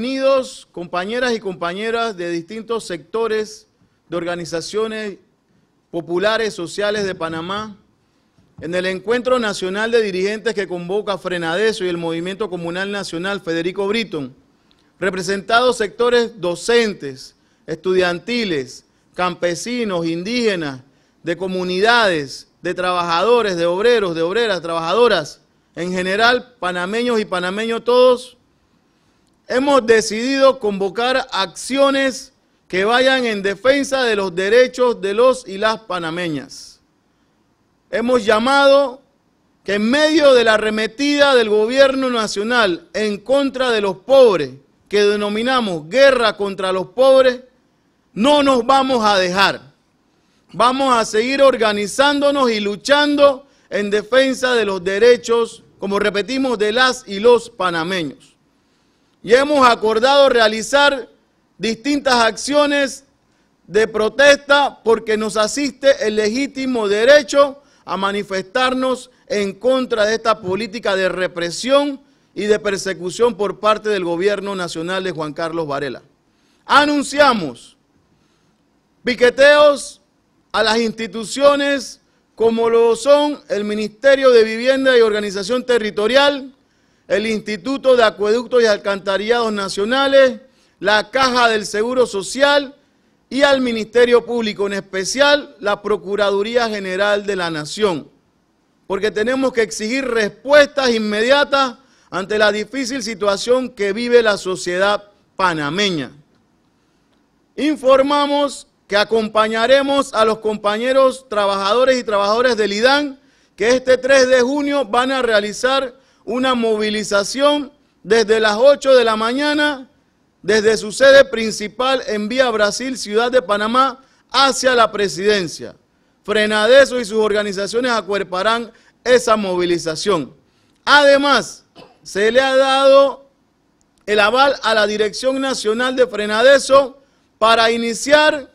Unidos, compañeras y compañeras de distintos sectores de organizaciones populares sociales de Panamá, en el Encuentro Nacional de Dirigentes que convoca Frenadeso y el Movimiento Comunal Nacional Federico Britton, representados sectores docentes, estudiantiles, campesinos, indígenas, de comunidades, de trabajadores, de obreros, de obreras, trabajadoras, en general, panameños y panameños todos, hemos decidido convocar acciones que vayan en defensa de los derechos de los y las panameñas. Hemos llamado que en medio de la arremetida del gobierno nacional en contra de los pobres, que denominamos guerra contra los pobres, no nos vamos a dejar. Vamos a seguir organizándonos y luchando en defensa de los derechos, como repetimos, de las y los panameños y hemos acordado realizar distintas acciones de protesta porque nos asiste el legítimo derecho a manifestarnos en contra de esta política de represión y de persecución por parte del gobierno nacional de Juan Carlos Varela. Anunciamos piqueteos a las instituciones como lo son el Ministerio de Vivienda y Organización Territorial, el Instituto de Acueductos y Alcantarillados Nacionales, la Caja del Seguro Social y al Ministerio Público, en especial la Procuraduría General de la Nación, porque tenemos que exigir respuestas inmediatas ante la difícil situación que vive la sociedad panameña. Informamos que acompañaremos a los compañeros trabajadores y trabajadoras del IDAN que este 3 de junio van a realizar una movilización desde las 8 de la mañana, desde su sede principal en Vía Brasil, Ciudad de Panamá, hacia la presidencia. Frenadeso y sus organizaciones acuerparán esa movilización. Además, se le ha dado el aval a la Dirección Nacional de Frenadeso para iniciar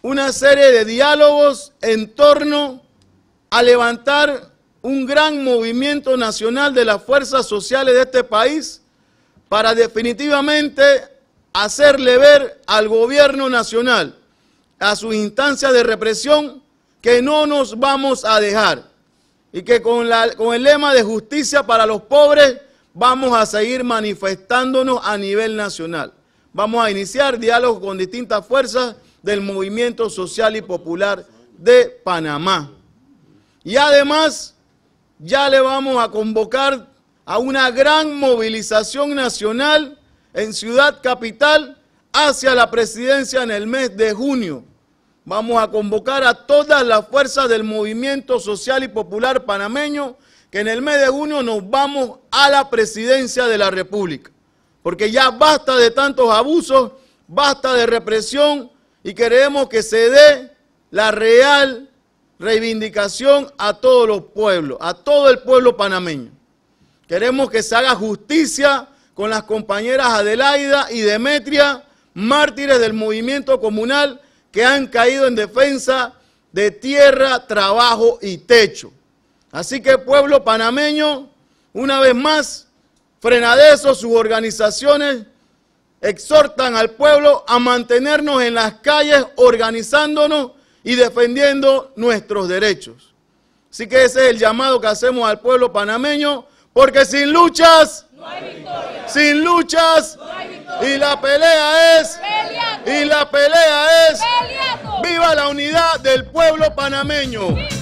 una serie de diálogos en torno a levantar un gran movimiento nacional de las fuerzas sociales de este país para definitivamente hacerle ver al gobierno nacional, a sus instancias de represión, que no nos vamos a dejar y que con, el lema de justicia para los pobres vamos a seguir manifestándonos a nivel nacional. Vamos a iniciar diálogos con distintas fuerzas del movimiento social y popular de Panamá. Y además ya le vamos a convocar a una gran movilización nacional en Ciudad Capital hacia la presidencia en el mes de junio. Vamos a convocar a todas las fuerzas del movimiento social y popular panameño que en el mes de junio nos vamos a la presidencia de la República. Porque ya basta de tantos abusos, basta de represión y queremos que se dé la real reivindicación a todos los pueblos, a todo el pueblo panameño. Queremos que se haga justicia con las compañeras Adelaida y Demetria, mártires del movimiento comunal que han caído en defensa de tierra, trabajo y techo. Así que pueblo panameño, una vez más, frenadezo sus organizaciones exhortan al pueblo a mantenernos en las calles organizándonos y defendiendo nuestros derechos. Así que ese es el llamado que hacemos al pueblo panameño, porque sin luchas, no hay victoria. sin luchas, y la pelea es, y la pelea es, viva la unidad del pueblo panameño.